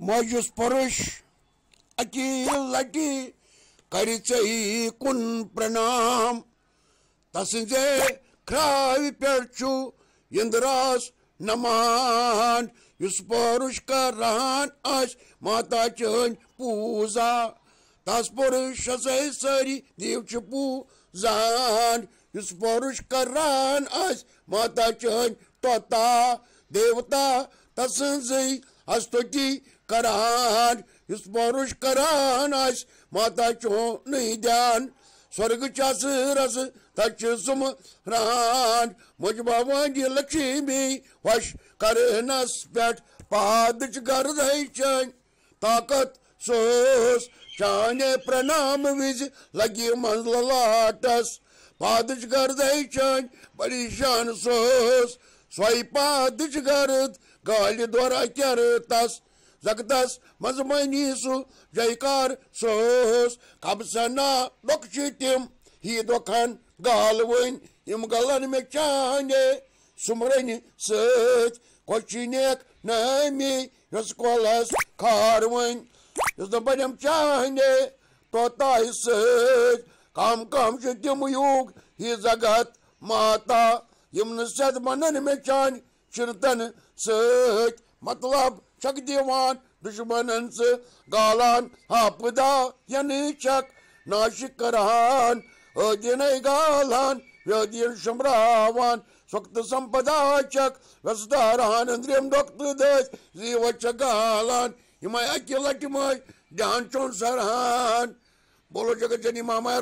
موجس پرش اکی لٹی کر چی کن پرنام تسنزے کھراوی پیٹھو یندراس نمان یس پرش کران اس ماتا چن پوزا تس پرش اسے ساری دیو چھ پوزان یس پرش کران اس ماتا چن توتا دیوتا تسنزے ہستو کی करान हिस पौरुष करान आस माता चो नहीं ध्यान स्वर्ग चस रस तच सुम रान मुझ बाबाजी लक्ष्मी वश कर नस पेट पाद कर चन ताकत सोस चाने प्रणाम विज लगी मंजल लाटस पाद कर चन परेशान सोस स्वयं पाद कर गाल द्वारा कर तस Zagdas mazmay su, jaykar sos kabsana dokşitim hidokan galvın imgalan mekane sumreni sıç koçinek nami yoskolas karvın yozdabadem çane totay sıç kam kam şitim yuk hizagat mata yimnisat manan mekan çırtan sıç matlab शक्तिवान दुश्मनन से गालान हापदा यानी शक नाशिक करहान अदिन गालान व्यदिन शमरावान स्वक्त संपदा चक व्यस्तारहान इंद्रियम डोक्त देश जीवच गालान हिमाय अकिलट मय ध्यान चौन सरहान बोलो जगत जनी मामा